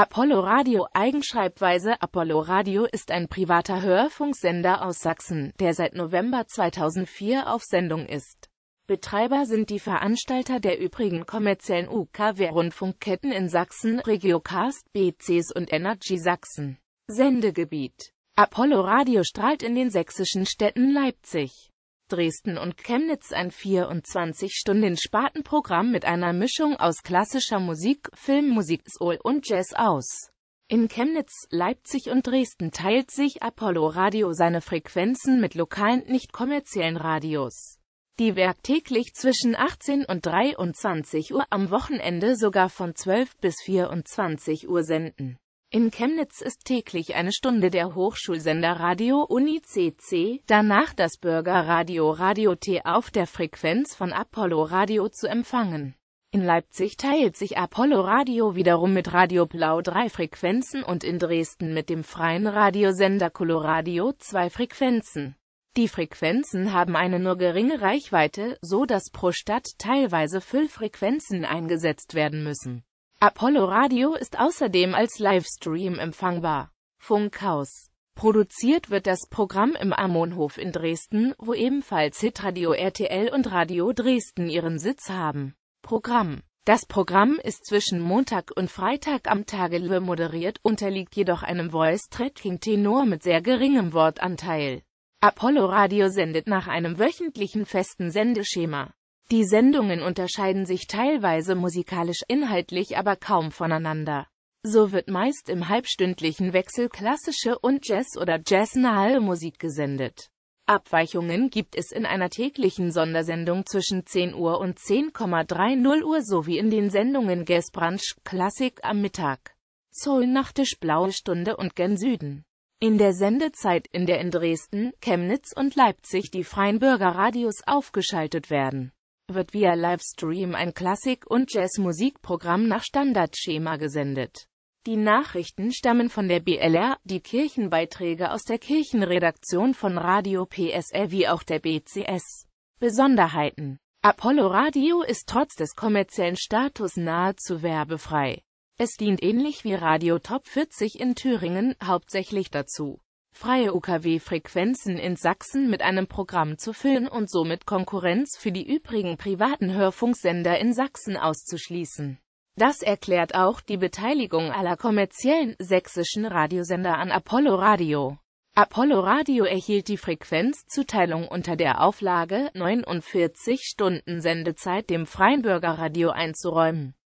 Apollo Radio Eigenschreibweise Apollo Radio ist ein privater Hörfunksender aus Sachsen, der seit November 2004 auf Sendung ist. Betreiber sind die Veranstalter der übrigen kommerziellen UKW-Rundfunkketten in Sachsen, Regiocast, BCs und Energy Sachsen. Sendegebiet Apollo Radio strahlt in den sächsischen Städten Leipzig, Dresden und Chemnitz ein 24-Stunden-Spartenprogramm mit einer Mischung aus klassischer Musik, Filmmusik, Soul und Jazz aus. In Chemnitz, Leipzig und Dresden teilt sich Apollo Radio seine Frequenzen mit lokalen nicht-kommerziellen Radios, die werktäglich zwischen 18 und 23 Uhr am Wochenende sogar von 12 bis 24 Uhr senden. In Chemnitz ist täglich eine Stunde der Hochschulsender Radio Uni danach das Bürgerradio Radio T auf der Frequenz von Apollo Radio zu empfangen. In Leipzig teilt sich Apollo Radio wiederum mit Radio Blau drei Frequenzen und in Dresden mit dem freien Radiosender Coloradio zwei Frequenzen. Die Frequenzen haben eine nur geringe Reichweite, so dass pro Stadt teilweise Füllfrequenzen eingesetzt werden müssen Apollo Radio ist außerdem als Livestream empfangbar. Funkhaus. Produziert wird das Programm im Ammonhof in Dresden, wo ebenfalls Hitradio RTL und Radio Dresden ihren Sitz haben. Programm. Das Programm ist zwischen Montag und Freitag am Tage moderiert, unterliegt jedoch einem Voice-Tracking-Tenor mit sehr geringem Wortanteil. Apollo Radio sendet nach einem wöchentlichen festen Sendeschema. Die Sendungen unterscheiden sich teilweise musikalisch, inhaltlich aber kaum voneinander. So wird meist im halbstündlichen Wechsel klassische und Jazz- oder Jazz-nahe Musik gesendet. Abweichungen gibt es in einer täglichen Sondersendung zwischen 10 Uhr und 10,30 Uhr sowie in den Sendungen Jazz Klassik am Mittag, Soul Nachtisch Blaue Stunde und Gen Süden. In der Sendezeit, in der in Dresden, Chemnitz und Leipzig die freien Bürgerradios aufgeschaltet werden wird via Livestream ein Klassik- und Jazzmusikprogramm nach Standardschema gesendet. Die Nachrichten stammen von der BLR, die Kirchenbeiträge aus der Kirchenredaktion von Radio PSL wie auch der BCS. Besonderheiten Apollo Radio ist trotz des kommerziellen Status nahezu werbefrei. Es dient ähnlich wie Radio Top 40 in Thüringen hauptsächlich dazu, freie UKW-Frequenzen in Sachsen mit einem Programm zu füllen und somit Konkurrenz für die übrigen privaten Hörfunksender in Sachsen auszuschließen. Das erklärt auch die Beteiligung aller kommerziellen sächsischen Radiosender an Apollo Radio. Apollo Radio erhielt die Frequenzzuteilung unter der Auflage, 49 Stunden Sendezeit dem Freien Bürgerradio einzuräumen.